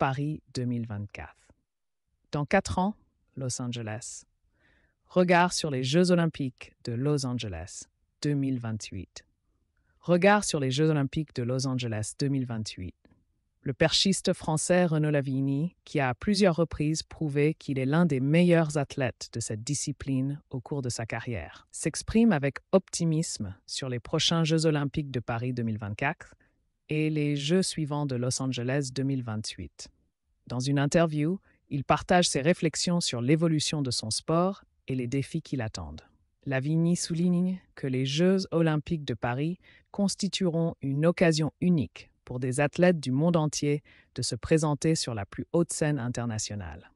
Paris 2024. Dans quatre ans, Los Angeles. Regard sur les Jeux olympiques de Los Angeles 2028. Regard sur les Jeux olympiques de Los Angeles 2028. Le perchiste français Renaud Lavigny, qui a à plusieurs reprises prouvé qu'il est l'un des meilleurs athlètes de cette discipline au cours de sa carrière, s'exprime avec optimisme sur les prochains Jeux olympiques de Paris 2024 et les Jeux suivants de Los Angeles 2028. Dans une interview, il partage ses réflexions sur l'évolution de son sport et les défis qui l'attendent. Lavigny souligne que les Jeux olympiques de Paris constitueront une occasion unique pour des athlètes du monde entier de se présenter sur la plus haute scène internationale.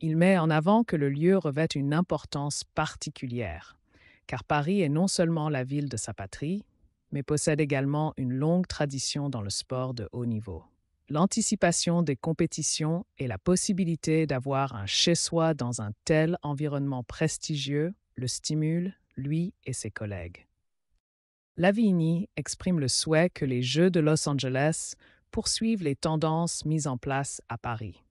Il met en avant que le lieu revêt une importance particulière, car Paris est non seulement la ville de sa patrie, mais possède également une longue tradition dans le sport de haut niveau. L'anticipation des compétitions et la possibilité d'avoir un chez-soi dans un tel environnement prestigieux le stimule, lui et ses collègues. Lavigny exprime le souhait que les Jeux de Los Angeles poursuivent les tendances mises en place à Paris.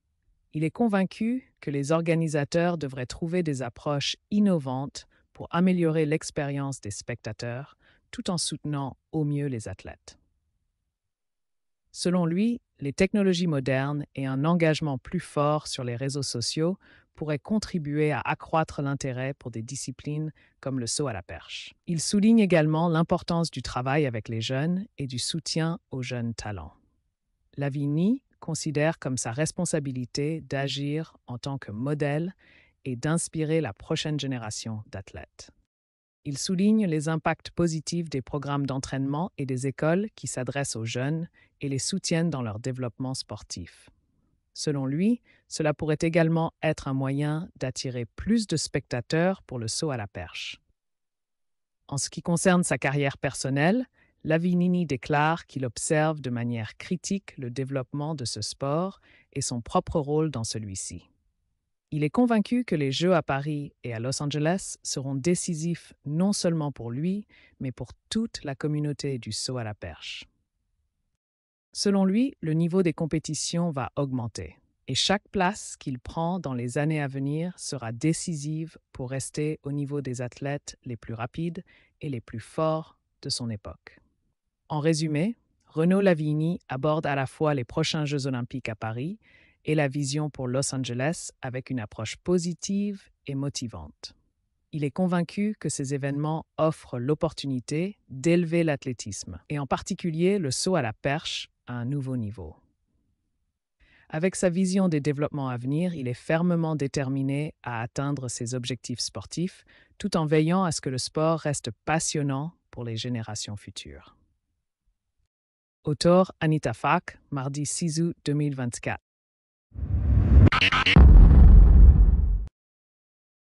Il est convaincu que les organisateurs devraient trouver des approches innovantes pour améliorer l'expérience des spectateurs, tout en soutenant au mieux les athlètes. Selon lui, les technologies modernes et un engagement plus fort sur les réseaux sociaux pourraient contribuer à accroître l'intérêt pour des disciplines comme le saut à la perche. Il souligne également l'importance du travail avec les jeunes et du soutien aux jeunes talents. Lavigny considère comme sa responsabilité d'agir en tant que modèle et d'inspirer la prochaine génération d'athlètes. Il souligne les impacts positifs des programmes d'entraînement et des écoles qui s'adressent aux jeunes et les soutiennent dans leur développement sportif. Selon lui, cela pourrait également être un moyen d'attirer plus de spectateurs pour le saut à la perche. En ce qui concerne sa carrière personnelle, Lavinini déclare qu'il observe de manière critique le développement de ce sport et son propre rôle dans celui-ci. Il est convaincu que les Jeux à Paris et à Los Angeles seront décisifs non seulement pour lui, mais pour toute la communauté du saut à la perche. Selon lui, le niveau des compétitions va augmenter et chaque place qu'il prend dans les années à venir sera décisive pour rester au niveau des athlètes les plus rapides et les plus forts de son époque. En résumé, Renaud Lavigny aborde à la fois les prochains Jeux olympiques à Paris et la vision pour Los Angeles avec une approche positive et motivante. Il est convaincu que ces événements offrent l'opportunité d'élever l'athlétisme, et en particulier le saut à la perche, à un nouveau niveau. Avec sa vision des développements à venir, il est fermement déterminé à atteindre ses objectifs sportifs, tout en veillant à ce que le sport reste passionnant pour les générations futures. Autor Anita Fak, mardi 6 août 2024. Thank you.